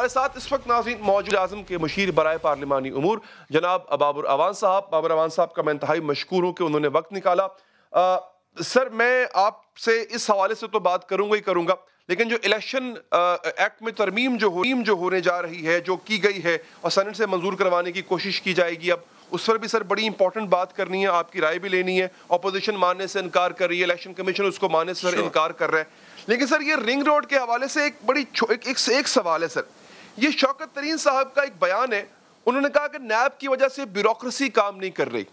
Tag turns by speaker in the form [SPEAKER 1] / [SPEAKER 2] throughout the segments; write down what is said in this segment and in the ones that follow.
[SPEAKER 1] हमारे साथ इस वक्त नाजीन मौजूद आजम के मशीर बरए पार्लिमानी अमूर जनाब बाबर अवान साहब बाबर अवान साहब का मैं इंतहाई मशहूर हूँ कि उन्होंने वक्त निकाला आ, सर मैं आपसे इस हवाले से तो बात करूँगा ही करूँगा लेकिन जो इलेक्शन एक्ट में तरमीम जो हो जो होने जा रही है जो की गई है और सनट से मंजूर करवाने की कोशिश की जाएगी अब उस पर भी सर बड़ी इंपॉर्टेंट बात करनी है आपकी राय भी लेनी है अपोजिशन मानने से इनकार कर रही है इलेक्शन कमीशन उसको मानने से इनकार कर रहे हैं लेकिन सर ये रिंग रोड के हवाले से एक बड़ी एक, एक, एक सवाल है सर ये शौकत तरीन साहब का एक बयान है उन्होंने कहा कि नैब की वजह से ब्यूरोसी काम नहीं कर रही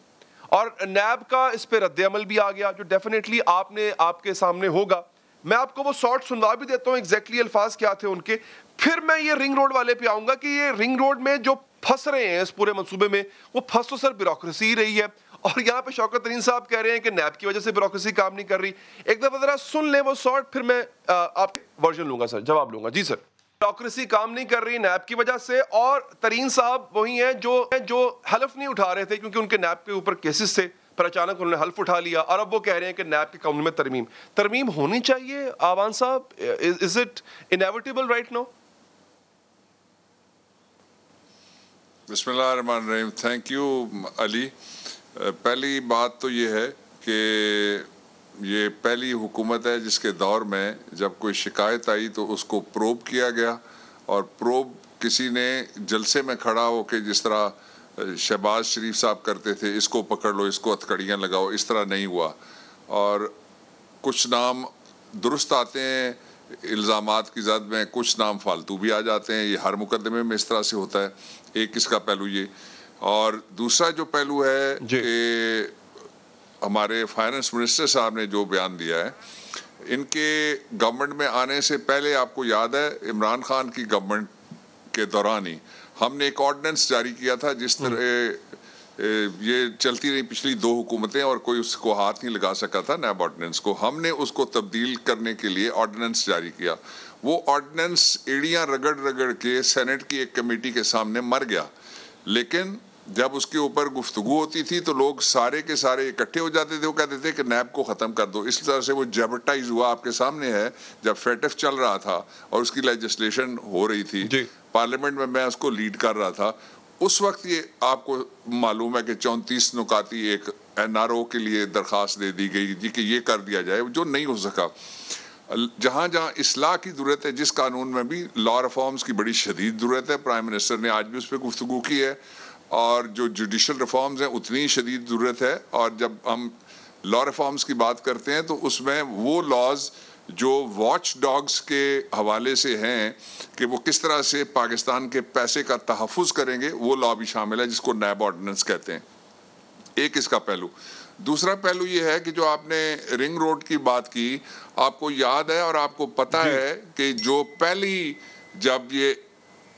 [SPEAKER 1] और नैब का इस पर रद्दमल भी आ गया जो डेफिनेटली आपने आपके सामने होगा मैं आपको वो शॉर्ट सुनवा भी देता हूँ एग्जैक्टली अल्फाज क्या थे उनके फिर मैं ये रिंग रोड वाले पे आऊँगा कि ये रिंग रोड में जो फंस रहे हैं इस पूरे मनसूबे में वो फंस तो सर ब्यूरोसी ही रही है और यहाँ पे शौकत तरीन साहब कह रहे हैं कि नैब की वजह से ब्यूरोसी काम नहीं कर रही एक दफ़ा ज़रा सुन लें वो शॉर्ट फिर मैं आप वर्जन लूँगा सर जवाब लूँगा जी सर डॉक्रेसी काम नहीं कर रही नैब की वजह से और तरीन साहब वही हैं जो जो हलफ नहीं उठा रहे थे क्योंकि उनके नैब के ऊपर केसेस थे पर अचानक उन्होंने हल्फ उठा लिया और अब वो कह रहे हैं कि नैप के कानून में तरमीम तरमीम होनी चाहिए आवान साहब is it inevitable right no
[SPEAKER 2] बिस्मिल्लाह थैंक यू अली पहली बात तो ये है कि ये पहली हुकूमत है जिसके दौर में जब कोई शिकायत आई तो उसको प्रोब किया गया और प्रोब किसी ने जलसे में खड़ा हो के जिस तरह शहबाज शरीफ साहब करते थे इसको पकड़ लो इसको हथकड़ियाँ लगाओ इस तरह नहीं हुआ और कुछ नाम दुरुस्त आते हैं इल्ज़ाम की जद में कुछ नाम फालतू भी आ जाते हैं ये हर मुकदमे में इस तरह से होता है एक इसका पहलू ये और दूसरा जो पहलू है कि हमारे फाइनेंस मिनिस्टर साहब ने जो बयान दिया है इनके गवर्नमेंट में आने से पहले आपको याद है इमरान खान की गवर्नमेंट के दौरान ही हमने एक ऑर्डिनेंस जारी किया था जिस हम्म। तरह ये चलती रही पिछली दो हुकूमतें और कोई उसको हाथ नहीं लगा सका था नैब ऑर्डिनेंस को हमने उसको तब्दील करने के लिए ऑर्डिनेंस जारी किया वो ऑर्डिनेंस एड़ियाँ रगड़ रगड़ के सेनेट की एक कमेटी के सामने मर गया लेकिन जब उसके ऊपर गुफ्तु होती थी तो लोग सारे के सारे इकट्ठे हो जाते थे वो कहते थे कि नैब को ख़त्म कर दो इस तरह से वो जेबरटाइज हुआ आपके सामने है जब फेटफ चल रहा था और उसकी लेजिस्लेशन हो रही थी पार्लियामेंट में मैं उसको लीड कर रहा था उस वक्त ये आपको मालूम है कि चौंतीस नुकाती एक एन के लिए दरख्वास्त दे दी गई जी कि ये कर दिया जाए जो नहीं हो सका जहाँ जहाँ इसलाह की ज़रूरत है जिस कानून में भी लॉ रिफॉर्म्स की बड़ी शदीद ज़रूरत है प्राइम मिनिस्टर ने आज भी उस पर गुफ्तु की है और जो जुडिशल रिफॉर्म्स हैं उतनी ही शदीद ज़रूरत है और जब हम लॉ रिफॉर्म्स की बात करते हैं तो उसमें वो लॉज जो वॉच डॉग्स के हवाले से हैं कि वो किस तरह से पाकिस्तान के पैसे का तहफ़ करेंगे वो लॉ भी शामिल है जिसको नैब ऑर्डिनेंस कहते हैं एक इसका पहलू दूसरा पहलू ये है कि जो आपने रिंग रोड की बात की आपको याद है और आपको पता है कि जो पहली जब ये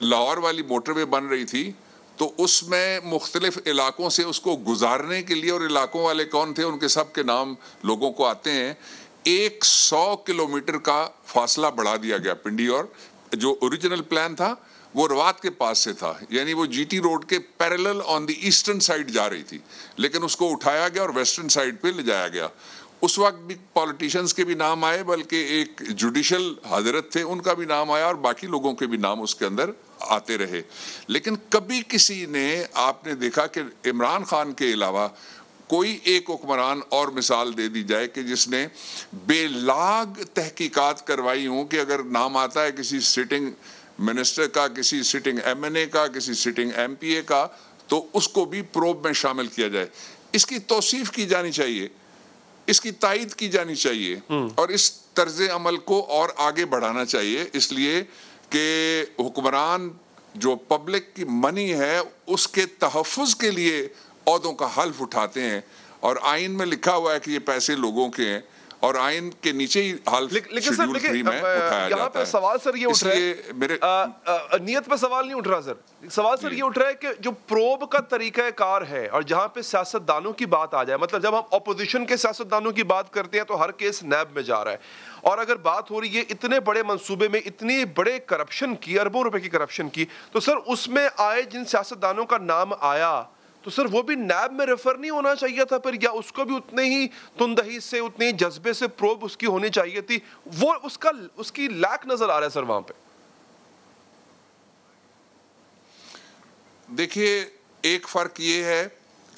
[SPEAKER 2] लाहौर वाली मोटरवे बन रही थी तो उसमें मुख्तलिफ इलाकों से उसको गुजारने के लिए और इलाकों वाले कौन थे उनके सब के नाम लोगों को आते हैं एक सौ किलोमीटर का फासला बढ़ा दिया गया पिंडी और जो ओरिजिनल प्लान था वो रवात के पास से था यानी वो जीटी रोड के parallel on the eastern side जा रही थी लेकिन उसको उठाया गया और वेस्टर्न साइड पे ले जाया गया उस वक्त भी पॉलिटिशियंस के भी नाम आए बल्कि एक जुडिशल हजरत थे उनका भी नाम आया और बाकी लोगों के भी नाम उसके अंदर आते रहे लेकिन कभी किसी ने आपने देखा कि इमरान खान के अलावा कोई एक हुक्मरान और मिसाल दे दी जाए कि जिसने बेलाग तहकीकात करवाई हूँ कि अगर नाम आता है किसी सिटिंग मिनिस्टर का किसी सिटिंग एमएनए का किसी सिटिंग एमपीए का तो उसको भी प्रोब में शामिल किया जाए इसकी तोसीफ की जानी चाहिए इसकी तायद की जानी चाहिए हम्म। और इस तर्ज अमल को और आगे बढ़ाना चाहिए इसलिए कि हुक्मरान जो पब्लिक की मनी है उसके तहफ़ के लिए अहदों का हल्फ उठाते हैं और आइन में लिखा हुआ है कि ये पैसे लोगों के हैं और आयन के नीचे ही हाल लेकिन सर लेकिन यहाँ पे सवाल
[SPEAKER 1] सर ये उठ रहा है मेरे आ, आ, नियत पे सवाल नहीं उठ रहा सर सवाल सर ये उठ रहा है कि जो प्रोब का तरीका कार है और जहाँ पे सियासतदानों की बात आ जाए मतलब जब हम अपोजिशन के सियासतदानों की बात करते हैं तो हर केस नैब में जा रहा है और अगर बात हो रही है इतने बड़े मंसूबे में इतने बड़े करप्शन की अरबों रुपए की करप्शन की तो सर उसमें आए जिन सियासतदानों का नाम आया तो सर वो भी नैब में रेफर नहीं होना चाहिए था पर या उसको भी उतने ही तुंदही से उतने ही जज्बे से प्रोब उसकी होनी चाहिए थी वो उसका उसकी लैक नजर आ रहा है सर वहां पे
[SPEAKER 2] देखिए एक फर्क ये है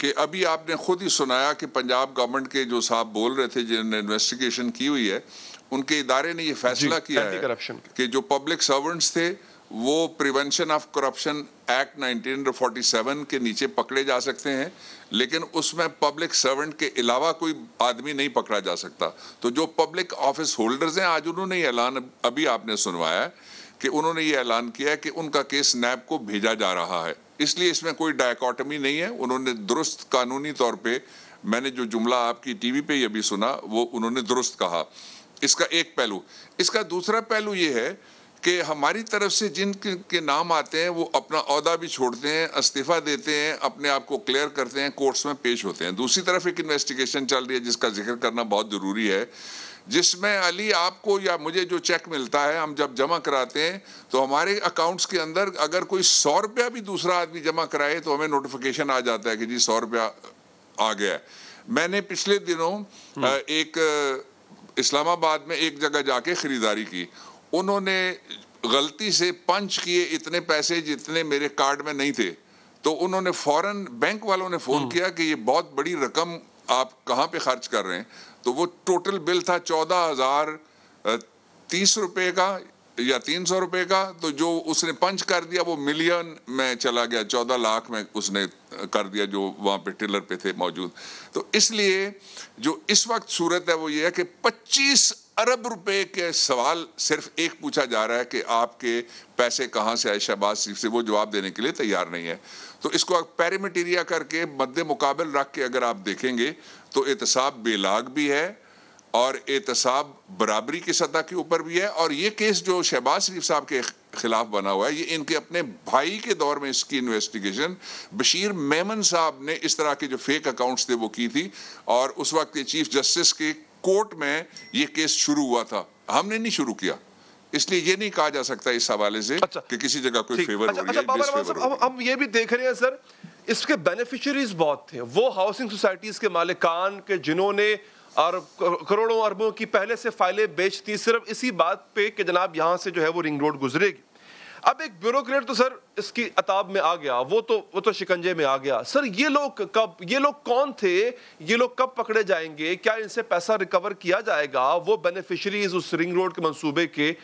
[SPEAKER 2] कि अभी आपने खुद ही सुनाया कि पंजाब गवर्नमेंट के जो साहब बोल रहे थे जिन्होंने इन्वेस्टिगेशन की हुई है उनके इदारे ने ये फैसला किया है कि जो पब्लिक सर्वेंट्स थे वो प्रिवेंशन ऑफ करप्शन एक्ट 1947 के नीचे पकड़े जा सकते हैं लेकिन उसमें पब्लिक सर्वेंट के अलावा कोई आदमी नहीं पकड़ा जा सकता तो जो पब्लिक ऑफिस होल्डर्स हैं आज उन्होंने ये ऐलान अभी आपने सुनवाया कि उन्होंने ये ऐलान किया कि उनका केस नैब को भेजा जा रहा है इसलिए इसमें कोई डायकॉटमी नहीं है उन्होंने दुरुस्त कानूनी तौर पर मैंने जो जुमला आपकी टीवी वी ये भी सुना वो उन्होंने दुरुस्त कहा इसका एक पहलू इसका दूसरा पहलू ये है कि हमारी तरफ से जिन के नाम आते हैं वो अपना अहदा भी छोड़ते हैं इस्तीफ़ा देते हैं अपने आप को क्लियर करते हैं कोर्ट्स में पेश होते हैं दूसरी तरफ एक इन्वेस्टिगेशन चल रही है जिसका जिक्र करना बहुत ज़रूरी है जिसमें अली आपको या मुझे जो चेक मिलता है हम जब जमा कराते हैं तो हमारे अकाउंट्स के अंदर अगर कोई सौ रुपया भी दूसरा आदमी जमा कराए तो हमें नोटिफिकेशन आ जाता है कि जी सौ रुपया आ गया मैंने पिछले दिनों हम्म। एक इस्लामाबाद में एक जगह जाके खरीदारी की उन्होंने गलती से पंच किए इतने पैसे जितने मेरे कार्ड में नहीं थे तो उन्होंने फौरन बैंक वालों ने फ़ोन हम्म। किया कि ये बहुत बड़ी रकम आप कहाँ पे खर्च कर रहे हैं तो वो टोटल बिल था चौदह हज़ार तीस रुपए का या तीन सौ रुपए का तो जो उसने पंच कर दिया वो मिलियन में चला गया चौदह लाख में उसने कर दिया जो वहां पे टिलर पे थे मौजूद तो इसलिए जो इस वक्त सूरत है वो ये है कि पच्चीस अरब रुपए के सवाल सिर्फ एक पूछा जा रहा है कि आपके पैसे कहाँ से आए शहबाज शरीफ से वो जवाब देने के लिए तैयार नहीं है तो इसको पैरामीटेरिया करके मद्द मुकाबल रख के अगर आप देखेंगे तो एहतसाब बेलाग भी है और एहतसाब बराबरी की सतह के ऊपर भी है और ये केस जो शहबाज शरीफ साहब के खिलाफ बना हुआ है ये इनके अपने भाई के दौर में इसकी इन्वेस्टिगेशन बशीर मेमन साहब ने इस तरह के जो फेक अकाउंट्स थे वो की थी और उस वक्त के चीफ जस्टिस के कोर्ट में ये केस शुरू हुआ था हमने नहीं शुरू किया इसलिए ये नहीं कहा जा सकता इस हवाले से अच्छा, कि किसी जगह कोई फेवर अच्छा, हो रही अच्छा, है अच्छा, हम,
[SPEAKER 1] हम ये भी देख रहे हैं सर इसके बेनिफिशरीज बहुत थे वो हाउसिंग सोसाइटीज के मालिकान के जिन्होंने और करोड़ों अरबों की पहले से फाइलें बेचती सिर्फ इसी बात पे कि जनाब यहाँ से जो है वो रिंग रोड गुजरेगी अब एक ब्यूरोक्रेट तो सर इसकी अताब में आ गया वो तो वो तो शिकंजे में आ गया सर ये लोग कब ये लोग कौन थे ये लोग कब पकड़े जाएंगे क्या इनसे पैसा रिकवर किया जाएगा वो बेनिफिशरीज उस रिंग रोड के मंसूबे के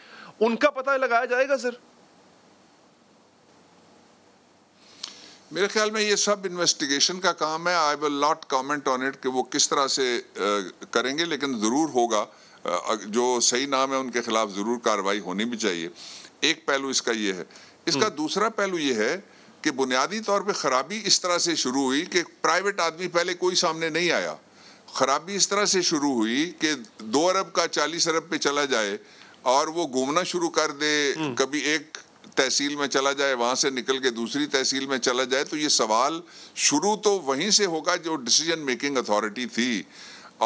[SPEAKER 1] उनका पता लगाया जाएगा सर
[SPEAKER 2] मेरे ख्याल में ये सब इन्वेस्टिगेशन का काम है I will not comment on it कि वो किस तरह से करेंगे लेकिन ज़रूर होगा जो सही नाम है उनके खिलाफ ज़रूर कार्रवाई होनी भी चाहिए एक पहलू इसका ये है इसका हम्म। दूसरा पहलू ये है कि बुनियादी तौर पे खराबी इस तरह से शुरू हुई कि प्राइवेट आदमी पहले कोई सामने नहीं आया खराबी इस तरह से शुरू हुई कि दो अरब का चालीस अरब पे चला जाए और वो घूमना शुरू कर दे हम्म। कभी एक तहसील में चला जाए वहां से निकल के दूसरी तहसील में चला जाए तो ये सवाल शुरू तो वहीं से होगा जो डिसीजन मेकिंग अथॉरिटी थी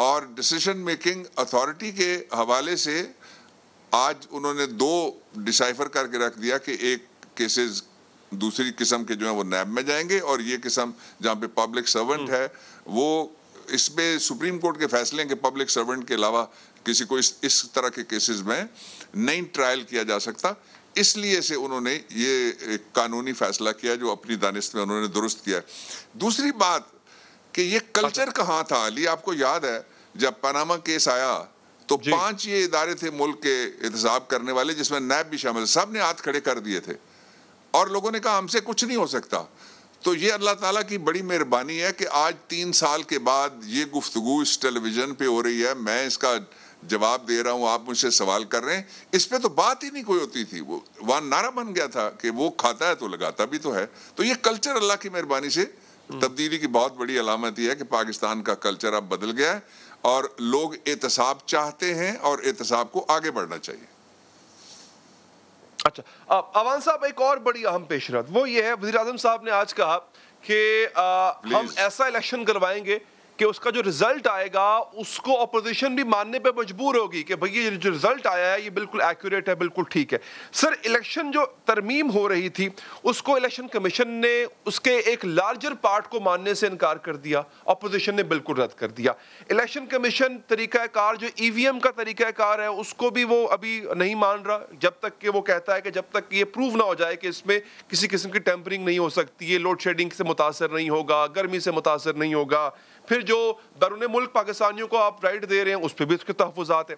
[SPEAKER 2] और डिसीजन मेकिंग अथॉरिटी के हवाले से आज उन्होंने दो डिसाइफर करके रख दिया कि एक केसेस दूसरी किस्म के जो है वो नैब में जाएंगे और ये किस्म जहाँ पे पब्लिक हम्म। सर्वेंट है वो इसमें सुप्रीम कोर्ट के फैसले के पब्लिक सर्वेंट के अलावा किसी को इस इस तरह के केसेस में नहीं ट्रायल किया जा सकता इसलिए से उन्होंने ये एक कानूनी फैसला किया जो अपनी दानिश में उन्होंने दुरुस्त किया दूसरी बात कि ये कल्चर अच्छा। कहाँ था अली आपको याद है जब पनामा केस आया तो पांच ये इदारे थे मुल्क के एहतसाब करने वाले जिसमें नैब भी शामिल सब ने हाथ खड़े कर दिए थे और लोगों ने कहा हमसे कुछ नहीं हो सकता तो ये अल्लाह ताला की बड़ी मेहरबानी है कि आज तीन साल के बाद ये गुफ्तु इस टेलीविज़न पे हो रही है मैं इसका जवाब दे रहा हूँ आप मुझसे सवाल कर रहे हैं इस पर तो बात ही नहीं कोई होती थी वो वहाँ नारा बन गया था कि वो खाता है तो लगाता भी तो है तो ये कल्चर अल्लाह की मेहरबानी से तब्दीली की बहुत बड़ी अलामत यह है कि पाकिस्तान का कल्चर अब बदल गया है और लोग एहतसाब चाहते हैं और एहतसाब को आगे बढ़ना चाहिए
[SPEAKER 1] अच्छा अब अवान साहब एक और बड़ी अहम पेशरत वो ये है वजी साहब ने आज कहा कि हम ऐसा इलेक्शन करवाएंगे कि उसका जो रिजल्ट आएगा उसको अपोजिशन भी मानने पे मजबूर होगी कि भैया ये जो रिजल्ट आया है ये बिल्कुल एक्यूरेट है बिल्कुल ठीक है सर इलेक्शन जो तरमीम हो रही थी उसको इलेक्शन कमीशन ने उसके एक लार्जर पार्ट को मानने से इनकार कर दिया अपोजिशन ने बिल्कुल रद्द कर दिया इलेक्शन कमीशन तरीक़ाकार जो ईवीएम e का तरीक़ाकार है उसको भी वो अभी नहीं मान रहा जब तक कि वो कहता है कि जब तक ये प्रूव ना हो जाए कि इसमें किसी किस्म की टेम्परिंग नहीं हो सकती है लोड शेडिंग से मुतासर नहीं होगा गर्मी से मुतासर नहीं होगा फिर जो बैरून मुल्क पाकिस्तानियों को आप राइट दे रहे हैं उस पर भी उसके तहफात हैं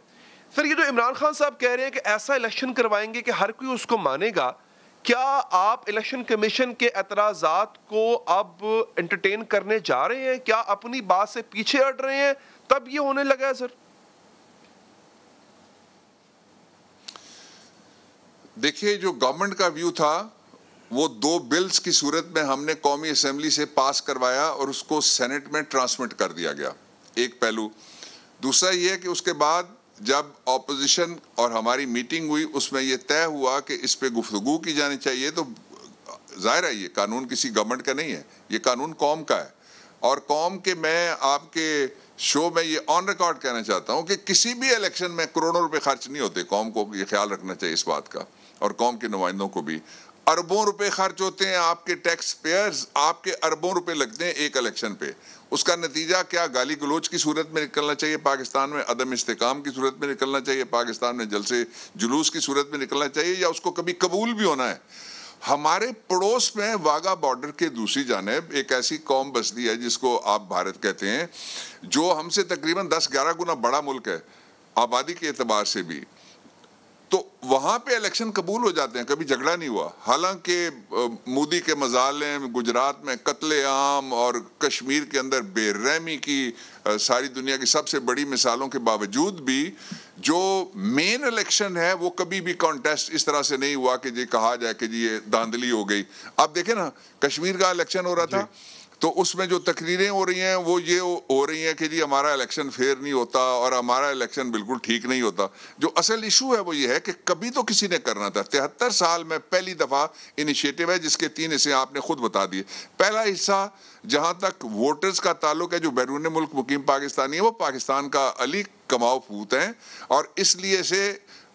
[SPEAKER 1] सर ये जो इमरान खान साहब कह रहे हैं कि ऐसा इलेक्शन करवाएंगे कि हर कोई उसको मानेगा क्या आप इलेक्शन कमीशन के एतराजात को अब इंटरटेन करने जा रहे हैं क्या अपनी बात से पीछे हट रहे हैं तब ये होने लगा है सर
[SPEAKER 2] देखिए जो गवर्नमेंट का व्यू था वो दो बिल्स की सूरत में हमने कौमी असम्बली से पास करवाया और उसको सेनेट में ट्रांसमिट कर दिया गया एक पहलू दूसरा ये कि उसके बाद जब ऑपोजिशन और हमारी मीटिंग हुई उसमें यह तय हुआ कि इस पर गुफ्तु की जानी चाहिए तो जाहिर है ये कानून किसी गवर्नमेंट का नहीं है ये कानून कौम का है और कौम के मैं आपके शो में ये ऑन रिकॉर्ड कहना चाहता हूँ कि किसी भी इलेक्शन में करोड़ों रुपए खर्च नहीं होते कौम को ये ख्याल रखना चाहिए इस बात का और कौम के नुमाइंदों को भी अरबों रुपए खर्च होते हैं आपके टैक्स पेयर्स आपके अरबों रुपए लगते हैं एक इलेक्शन पे उसका नतीजा क्या गाली गलोच की सूरत में निकलना चाहिए पाकिस्तान में अदम इस्तेकाम की सूरत में निकलना चाहिए पाकिस्तान में जलसे जुलूस की सूरत में निकलना चाहिए या उसको कभी कबूल भी होना है हमारे पड़ोस में वाघा बॉर्डर के दूसरी जानब एक ऐसी कौम बस्ती है जिसको आप भारत कहते हैं जो हमसे तकरीबन दस ग्यारह गुना बड़ा मुल्क है आबादी के अतबार से भी तो वहाँ पे इलेक्शन कबूल हो जाते हैं कभी झगड़ा नहीं हुआ हालांकि मोदी के मजाले गुजरात में कत्ले आम और कश्मीर के अंदर बेरहमी की सारी दुनिया की सबसे बड़ी मिसालों के बावजूद भी जो मेन इलेक्शन है वो कभी भी कॉन्टेस्ट इस तरह से नहीं हुआ कि जी कहा जाए कि जी ये धांधली हो गई आप देखें ना कश्मीर का इलेक्शन हो रहा था तो उसमें जो तकरीरें हो रही हैं वो ये हो रही हैं कि जी हमारा इलेक्शन फेयर नहीं होता और हमारा इलेक्शन बिल्कुल ठीक नहीं होता जो असल इशू है वो ये है कि कभी तो किसी ने करना था तिहत्तर साल में पहली दफ़ा इनिशिएटिव है जिसके तीन हिस्से आपने खुद बता दिए पहला हिस्सा जहाँ तक वोटर्स का ताल्लुक है जो बैरून मुल्क मुकीम पाकिस्तानी है वो पाकिस्तान का अली कमाओ फूत हैं और इसलिए से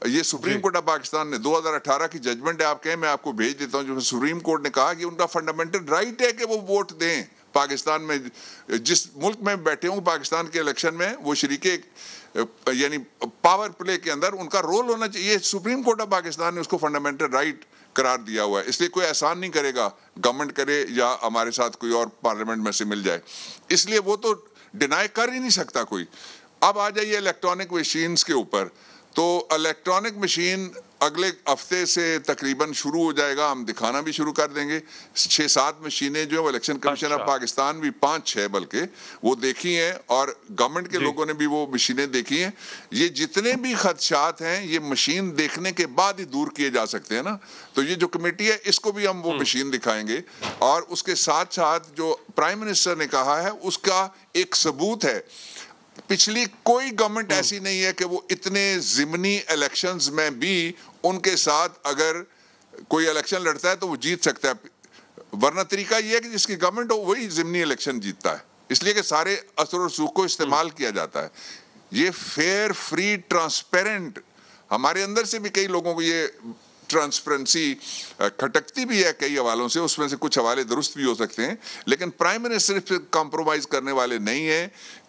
[SPEAKER 2] ये सुप्रीम कोर्ट ऑफ पाकिस्तान ने 2018 की जजमेंट है आप कहें मैं आपको भेज देता हूँ जो सुप्रीम कोर्ट ने कहा कि उनका फंडामेंटल राइट है कि वो वोट दें पाकिस्तान में जिस मुल्क में बैठे हों पाकिस्तान के इलेक्शन में वो शरीक यानी पावर प्ले के अंदर उनका रोल होना चाहिए सुप्रीम कोर्ट ऑफ पाकिस्तान ने उसको फंडामेंटल राइट करार दिया हुआ है इसलिए कोई एहसान नहीं करेगा गवर्नमेंट करे या हमारे साथ कोई और पार्लियामेंट में से मिल जाए इसलिए वो तो डिनाई कर ही नहीं सकता कोई अब आ जाइए इलेक्ट्रॉनिक मशीन्स के ऊपर तो इलेक्ट्रॉनिक मशीन अगले हफ्ते से तकरीबन शुरू हो जाएगा हम दिखाना भी शुरू कर देंगे छः सात मशीनें जो है इलेक्शन कमीशन ऑफ पाकिस्तान भी पाँच छः बल्कि वो देखी हैं और गवर्नमेंट के लोगों ने भी वो मशीनें देखी हैं ये जितने भी खदशात हैं ये मशीन देखने के बाद ही दूर किए जा सकते हैं ना तो ये जो कमेटी है इसको भी हम वो मशीन हम्म। दिखाएंगे और उसके साथ साथ जो प्राइम मिनिस्टर ने कहा है उसका एक सबूत है पिछली कोई गवर्नमेंट hmm. ऐसी नहीं है कि वो इतने ज़िमनी इलेक्शंस में भी उनके साथ अगर कोई इलेक्शन लड़ता है तो वो जीत सकता है वरना तरीका ये है कि जिसकी गवर्नमेंट हो वही ज़िमनी इलेक्शन जीतता है इसलिए कि सारे असर और सूख को hmm. इस्तेमाल किया जाता है ये फेयर फ्री ट्रांसपेरेंट हमारे अंदर से भी कई लोगों को ये ट्रांसपेरेंसी uh, खटकती भी है कई हवालों से उसमें से कुछ हवाले दुरुस्त भी हो सकते हैं लेकिन प्राइम मिनिस्टर कॉम्प्रोमाइज़ करने वाले नहीं है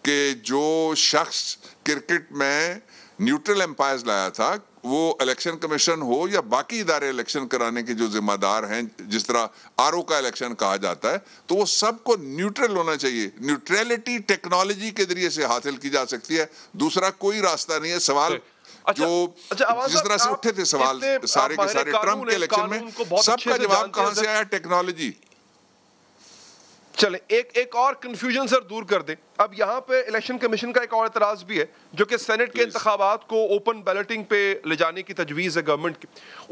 [SPEAKER 2] कि जो शख्स क्रिकेट में न्यूट्रल एम्पायर्स लाया था वो इलेक्शन कमीशन हो या बाकी इदारे इलेक्शन कराने के जो जिम्मेदार हैं जिस तरह आर का इलेक्शन कहा जाता है तो वो सबको न्यूट्रल होना चाहिए न्यूट्रलिटी टेक्नोलॉजी के जरिए से हासिल की जा सकती है दूसरा कोई रास्ता नहीं है सवाल अच्छा, जो अच्छा, जिस तरह से उठे थे सवाल सारे के सारे ट्रंप के इलेक्शन में सबका जवाब कहां से आया
[SPEAKER 1] टेक्नोलॉजी चले एक एक और कन्फ्यूजन सर दूर कर दें अब यहाँ पे इलेक्शन कमीशन का एक और एतराज़ भी है जो कि सेनेट के इंतबात को ओपन बैलेटिंग पे ले जाने की तजवीज़ है गवर्नमेंट की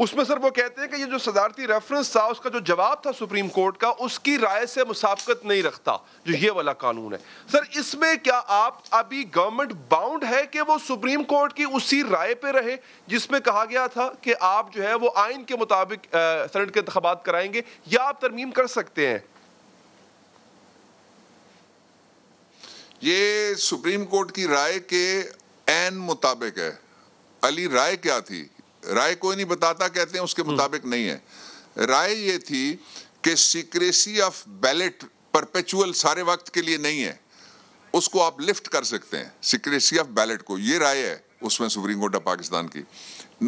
[SPEAKER 1] उसमें सर वो कहते हैं कि ये जो सदारती रेफरेंस था उसका जो जवाब था सुप्रीम कोर्ट का उसकी राय से मुसाबकत नहीं रखता जो ये वाला कानून है सर इसमें क्या आप अभी गवर्नमेंट बाउंड है कि वो सुप्रीम कोर्ट की उसी राय पर रहे जिसमें कहा गया था कि आप जो है वो आइन के मुताबिक सेनेट के इंतबात कराएंगे
[SPEAKER 2] या आप तरमीम कर सकते हैं ये सुप्रीम कोर्ट की राय के एन मुताबिक है अली राय क्या थी राय कोई नहीं बताता कहते हैं उसके हम्म। मुताबिक नहीं है राय ये थी कि सीक्रेसी ऑफ बैलेट परपेचुअल सारे वक्त के लिए नहीं है उसको आप लिफ्ट कर सकते हैं सीक्रेसी ऑफ बैलेट को ये राय है उसमें सुप्रीम कोर्ट ऑफ पाकिस्तान की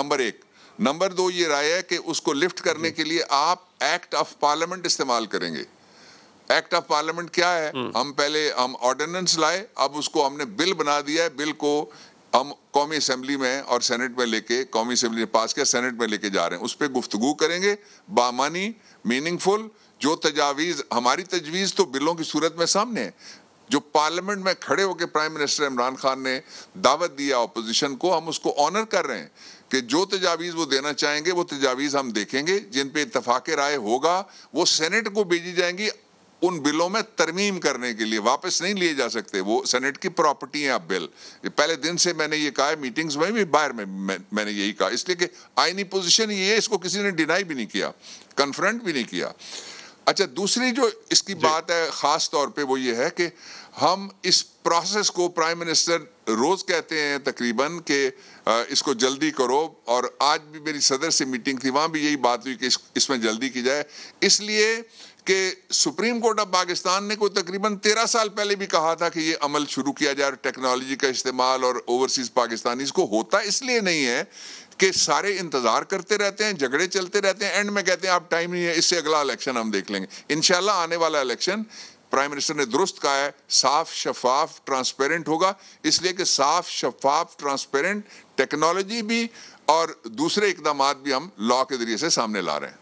[SPEAKER 2] नंबर एक नंबर दो ये राय है कि उसको लिफ्ट करने के लिए आप एक्ट ऑफ पार्लियामेंट इस्तेमाल करेंगे एक्ट ऑफ पार्लियामेंट क्या है हम्म। हम पहले हम ऑर्डिनेंस लाए अब उसको हमने बिल बना दिया है बिल को हम कौमी असम्बली में और सेनेट में लेके कौमी असम्बली में पास किया सेनेट में लेके जा रहे हैं उस पर गुफ्तु करेंगे बामानी मीनिंगफुल जो तजावीज़ हमारी तजवीज़ तो बिलों की सूरत में सामने है जो पार्लियामेंट में खड़े होकर प्राइम मिनिस्टर इमरान खान ने दावत दिया अपोजिशन को हम उसको ऑनर कर रहे हैं कि जो तजावीज़ वो देना चाहेंगे वो तजावीज़ हम देखेंगे जिन पे इतफाक़ राय होगा वो सेनेट को भेजी जाएंगी उन बिलों में तरमीम करने के लिए वापस नहीं लिए जा सकते वो सेनेट की प्रॉपर्टी है अब बिल पहले दिन से मैंने ये कहा है मीटिंग्स में भी बाहर में मैंने यही कहा इसलिए कि आईनी पोजीशन ये है इसको किसी ने डिनाई भी नहीं किया कन्फ्रंट भी नहीं किया अच्छा दूसरी जो इसकी बात है ख़ास तौर पर वो ये है कि हम इस प्रोसेस को प्राइम मिनिस्टर रोज़ कहते हैं तकरीबन कि इसको जल्दी करो और आज भी मेरी सदर से मीटिंग थी वहाँ भी यही बात हुई कि इस, इसमें जल्दी की जाए इसलिए कि सुप्रीम कोर्ट ऑफ पाकिस्तान ने कोई तकरीबन तेरह साल पहले भी कहा था कि ये अमल शुरू किया जाए टेक्नोलॉजी का इस्तेमाल और ओवरसीज़ पाकिस्तानी इसको होता इसलिए नहीं है कि सारे इंतजार करते रहते हैं झगड़े चलते रहते हैं एंड में कहते हैं आप टाइम नहीं है इससे अगला इलेक्शन हम देख लेंगे इनशाला आने वाला इलेक्शन प्राइम मिनिस्टर ने दुरुस्त कहा है साफ शफाफ ट्रांसपेरेंट होगा इसलिए कि साफ शफाफ ट्रांसपेरेंट टेक्नोलॉजी भी और दूसरे इकदाम भी हम लॉ के जरिए से सामने ला रहे हैं